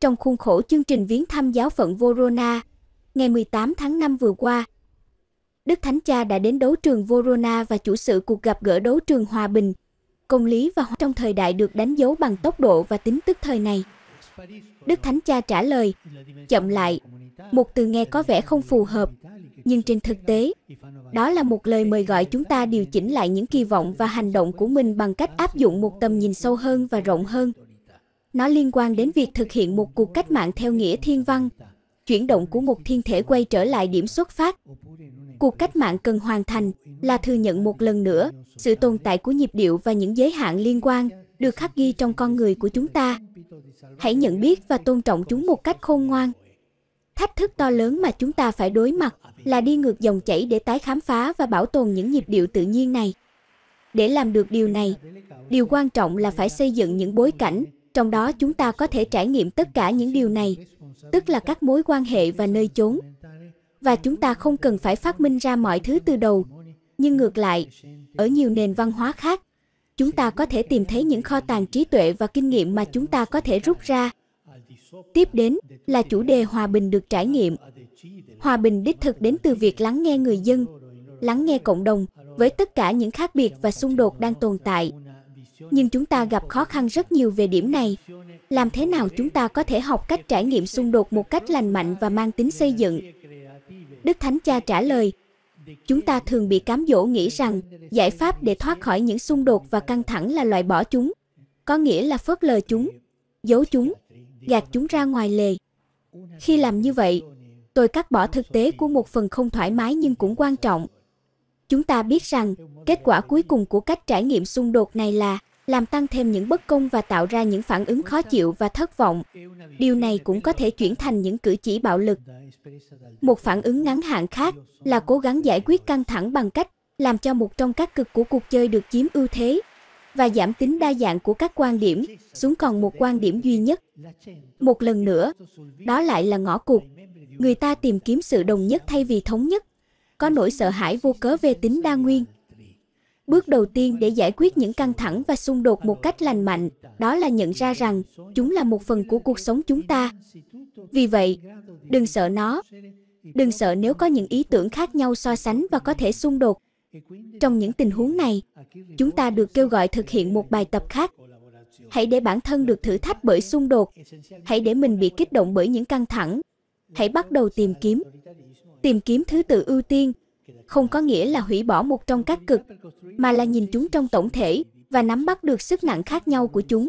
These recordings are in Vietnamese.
Trong khuôn khổ chương trình viếng thăm giáo phận Vorona, ngày 18 tháng 5 vừa qua, Đức Thánh Cha đã đến đấu trường Vorona và chủ sự cuộc gặp gỡ đấu trường hòa bình, công lý và trong thời đại được đánh dấu bằng tốc độ và tính tức thời này. Đức Thánh Cha trả lời, chậm lại, một từ nghe có vẻ không phù hợp, nhưng trên thực tế, đó là một lời mời gọi chúng ta điều chỉnh lại những kỳ vọng và hành động của mình bằng cách áp dụng một tầm nhìn sâu hơn và rộng hơn. Nó liên quan đến việc thực hiện một cuộc cách mạng theo nghĩa thiên văn, chuyển động của một thiên thể quay trở lại điểm xuất phát. Cuộc cách mạng cần hoàn thành là thừa nhận một lần nữa sự tồn tại của nhịp điệu và những giới hạn liên quan được khắc ghi trong con người của chúng ta. Hãy nhận biết và tôn trọng chúng một cách khôn ngoan. Thách thức to lớn mà chúng ta phải đối mặt là đi ngược dòng chảy để tái khám phá và bảo tồn những nhịp điệu tự nhiên này. Để làm được điều này, điều quan trọng là phải xây dựng những bối cảnh trong đó chúng ta có thể trải nghiệm tất cả những điều này, tức là các mối quan hệ và nơi chốn. Và chúng ta không cần phải phát minh ra mọi thứ từ đầu, nhưng ngược lại, ở nhiều nền văn hóa khác, chúng ta có thể tìm thấy những kho tàng trí tuệ và kinh nghiệm mà chúng ta có thể rút ra. Tiếp đến là chủ đề hòa bình được trải nghiệm. Hòa bình đích thực đến từ việc lắng nghe người dân, lắng nghe cộng đồng với tất cả những khác biệt và xung đột đang tồn tại nhưng chúng ta gặp khó khăn rất nhiều về điểm này. Làm thế nào chúng ta có thể học cách trải nghiệm xung đột một cách lành mạnh và mang tính xây dựng? Đức Thánh Cha trả lời, chúng ta thường bị cám dỗ nghĩ rằng giải pháp để thoát khỏi những xung đột và căng thẳng là loại bỏ chúng, có nghĩa là phớt lờ chúng, giấu chúng, gạt chúng ra ngoài lề. Khi làm như vậy, tôi cắt bỏ thực tế của một phần không thoải mái nhưng cũng quan trọng. Chúng ta biết rằng kết quả cuối cùng của cách trải nghiệm xung đột này là làm tăng thêm những bất công và tạo ra những phản ứng khó chịu và thất vọng. Điều này cũng có thể chuyển thành những cử chỉ bạo lực. Một phản ứng ngắn hạn khác là cố gắng giải quyết căng thẳng bằng cách làm cho một trong các cực của cuộc chơi được chiếm ưu thế và giảm tính đa dạng của các quan điểm xuống còn một quan điểm duy nhất. Một lần nữa, đó lại là ngõ cụt. Người ta tìm kiếm sự đồng nhất thay vì thống nhất, có nỗi sợ hãi vô cớ về tính đa nguyên Bước đầu tiên để giải quyết những căng thẳng và xung đột một cách lành mạnh, đó là nhận ra rằng chúng là một phần của cuộc sống chúng ta. Vì vậy, đừng sợ nó. Đừng sợ nếu có những ý tưởng khác nhau so sánh và có thể xung đột. Trong những tình huống này, chúng ta được kêu gọi thực hiện một bài tập khác. Hãy để bản thân được thử thách bởi xung đột. Hãy để mình bị kích động bởi những căng thẳng. Hãy bắt đầu tìm kiếm. Tìm kiếm thứ tự ưu tiên không có nghĩa là hủy bỏ một trong các cực, mà là nhìn chúng trong tổng thể và nắm bắt được sức nặng khác nhau của chúng.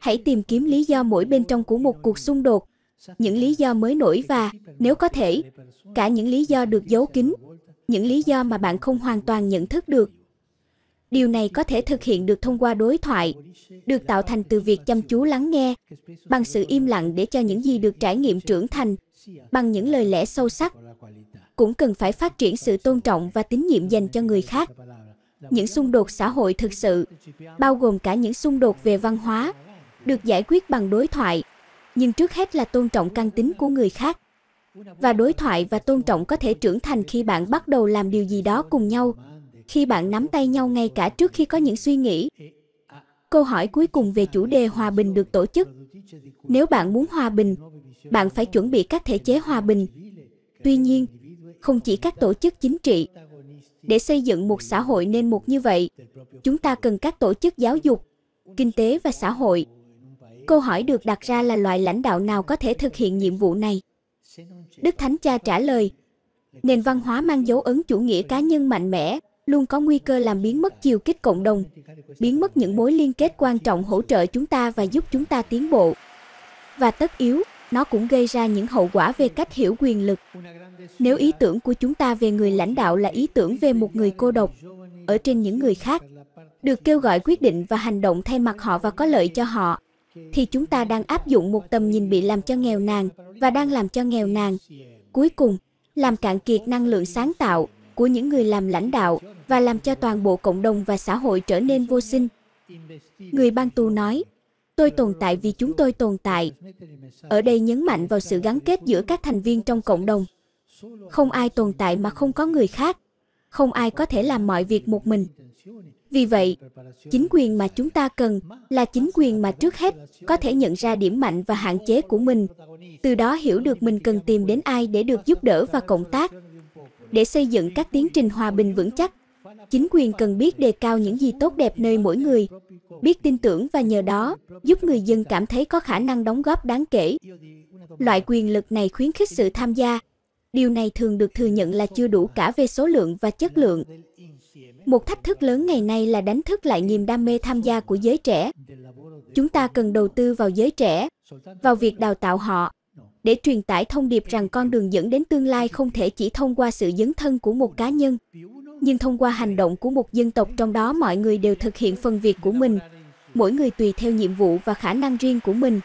Hãy tìm kiếm lý do mỗi bên trong của một cuộc xung đột, những lý do mới nổi và, nếu có thể, cả những lý do được giấu kín, những lý do mà bạn không hoàn toàn nhận thức được. Điều này có thể thực hiện được thông qua đối thoại, được tạo thành từ việc chăm chú lắng nghe, bằng sự im lặng để cho những gì được trải nghiệm trưởng thành, bằng những lời lẽ sâu sắc, cũng cần phải phát triển sự tôn trọng và tín nhiệm dành cho người khác. Những xung đột xã hội thực sự, bao gồm cả những xung đột về văn hóa, được giải quyết bằng đối thoại, nhưng trước hết là tôn trọng căn tính của người khác. Và đối thoại và tôn trọng có thể trưởng thành khi bạn bắt đầu làm điều gì đó cùng nhau, khi bạn nắm tay nhau ngay cả trước khi có những suy nghĩ. Câu hỏi cuối cùng về chủ đề hòa bình được tổ chức. Nếu bạn muốn hòa bình, bạn phải chuẩn bị các thể chế hòa bình. Tuy nhiên, không chỉ các tổ chức chính trị. Để xây dựng một xã hội nên một như vậy, chúng ta cần các tổ chức giáo dục, kinh tế và xã hội. Câu hỏi được đặt ra là loại lãnh đạo nào có thể thực hiện nhiệm vụ này? Đức Thánh Cha trả lời, nền văn hóa mang dấu ấn chủ nghĩa cá nhân mạnh mẽ luôn có nguy cơ làm biến mất chiều kích cộng đồng, biến mất những mối liên kết quan trọng hỗ trợ chúng ta và giúp chúng ta tiến bộ. Và tất yếu, nó cũng gây ra những hậu quả về cách hiểu quyền lực. Nếu ý tưởng của chúng ta về người lãnh đạo là ý tưởng về một người cô độc, ở trên những người khác, được kêu gọi quyết định và hành động thay mặt họ và có lợi cho họ, thì chúng ta đang áp dụng một tầm nhìn bị làm cho nghèo nàn và đang làm cho nghèo nàn. Cuối cùng, làm cạn kiệt năng lượng sáng tạo của những người làm lãnh đạo và làm cho toàn bộ cộng đồng và xã hội trở nên vô sinh. Người ban tù nói, Tôi tồn tại vì chúng tôi tồn tại. Ở đây nhấn mạnh vào sự gắn kết giữa các thành viên trong cộng đồng. Không ai tồn tại mà không có người khác. Không ai có thể làm mọi việc một mình. Vì vậy, chính quyền mà chúng ta cần là chính quyền mà trước hết có thể nhận ra điểm mạnh và hạn chế của mình, từ đó hiểu được mình cần tìm đến ai để được giúp đỡ và cộng tác. Để xây dựng các tiến trình hòa bình vững chắc, chính quyền cần biết đề cao những gì tốt đẹp nơi mỗi người, biết tin tưởng và nhờ đó giúp người dân cảm thấy có khả năng đóng góp đáng kể. Loại quyền lực này khuyến khích sự tham gia. Điều này thường được thừa nhận là chưa đủ cả về số lượng và chất lượng. Một thách thức lớn ngày nay là đánh thức lại niềm đam mê tham gia của giới trẻ. Chúng ta cần đầu tư vào giới trẻ, vào việc đào tạo họ để truyền tải thông điệp rằng con đường dẫn đến tương lai không thể chỉ thông qua sự dấn thân của một cá nhân nhưng thông qua hành động của một dân tộc trong đó mọi người đều thực hiện phần việc của mình mỗi người tùy theo nhiệm vụ và khả năng riêng của mình